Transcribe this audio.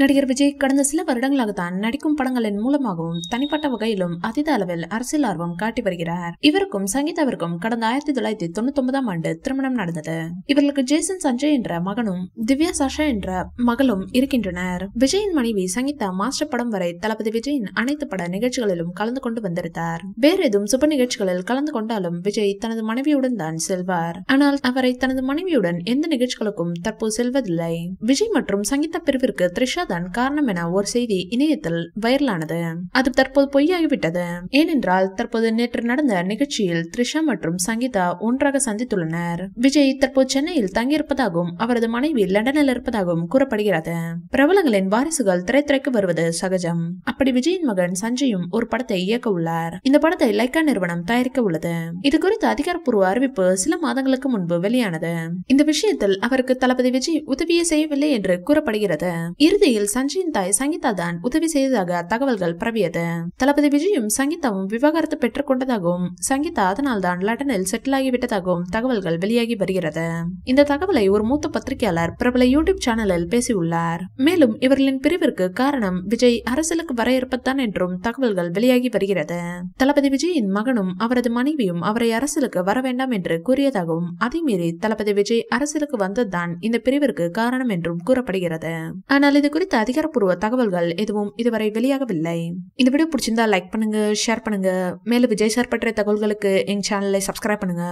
நடிகர் விஜய் கடந்த சில வருடங்களாகத்தான் நடிக்கும் படங்களின் மூலமாகவும் தனிப்பட்ட வகையிலும் அதீத அளவில் அரசியல் ஆர்வம் காட்டி வருகிறார் இவருக்கும் சங்கீதாவிற்கும் கடந்த ஆயிரத்தி தொள்ளாயிரத்தி தொண்ணூத்தி ஒன்பதாம் ஆண்டு திருமணம் நடந்தது இவர்களுக்கு ஜேசன் சஞ்சய் என்ற மகனும் திவ்யா சஷா என்ற மகளும் இருக்கின்றனர் விஜயின் மனைவி சங்கீதா மாஸ்டர் படம் வரை தளபதி விஜயின் அனைத்து பட நிகழ்ச்சிகளிலும் கலந்து கொண்டு வந்திருந்தார் வேறு எதுவும் சுப நிகழ்ச்சிகளில் கலந்து கொண்டாலும் விஜய் தனது மனைவியுடன் தான் செல்வார் ஆனால் அவரை தனது மனைவியுடன் எந்த நிகழ்ச்சிகளுக்கும் தற்போது செல்வதில்லை விஜய் மற்றும் சங்கீதா பிரிவிற்கு த்ரிஷா தான் காரணம் என ஒரு செய்தி இணையத்தில் வைரலானது அது தற்போது பொய்யாகிவிட்டது ஏனென்றால் தற்போது நேற்று நடந்த நிகழ்ச்சியில் த்ரிஷா மற்றும் சங்கீதா ஒன்றாக சந்தித்துள்ளனர் விஜய் தற்போது சென்னையில் தங்கியிருப்பதாகவும் அவரது மனைவி லண்டனில் இருப்பதாகவும் கூறப்படுகிறது பிரபலங்களின் வாரிசுகள் திரைத்துறைக்கு வருவது சகஜம் அப்படி விஜயின் மகன் சஞ்சயும் ஒரு படத்தை இயக்க உள்ளார் இந்த படத்தை லைக்கா நிறுவனம் தயாரிக்க உள்ளது இது குறித்த அதிகாரப்பூர்வ அறிவிப்பு சில மாதங்களுக்கு முன்பு வெளியானது இந்த விஷயத்தில் அவருக்கு தளபதி விஜய் உதவியே செய்யவில்லை என்று கூறப்படுகிறது இறுதி இந்நிலையில் சஞ்சயின் தாய் சங்கீதா தான் உதவி செய்ததாக தகவல்கள் பரவியது தளபதி விஜயும் சங்கீதாவும் விவாகரத்து பெற்றுக் கொண்டதாகவும் சங்கீதா அதனால் தான் லண்டனில் செட்டில் ஆகிவிட்டதாகவும் தகவல்கள் வெளியாகி வருகிறது இந்த தகவலை ஒரு மூத்த பத்திரிகையாளர் பிரபல யூடியூப் சேனலில் பேசியுள்ளார் மேலும் இவர்களின் பிரிவிற்கு காரணம் விஜய் அரசியலுக்கு வர இருப்பதுதான் என்றும் தகவல்கள் வெளியாகி வருகிறது தளபதி விஜயின் மகனும் அவரது மனைவியும் அவரை அரசியலுக்கு வர வேண்டாம் என்று கூறியதாகவும் மீறி தளபதி விஜய் அரசியலுக்கு வந்ததுதான் இந்த பிரிவிற்கு காரணம் என்றும் கூறப்படுகிறது ஆனால் இது குறித்த அதிகாரப்பூர்வ தகவல்கள் எதுவும் இதுவரை வெளியாகவில்லை இந்த வீடியோ பிடிச்சிருந்தா லைக் பண்ணுங்க ஷேர் பண்ணுங்க மேலும் விஜய் சார் பற்றிய தகவல்களுக்கு எங்க சேனலை சப்ஸ்கிரைப் பண்ணுங்க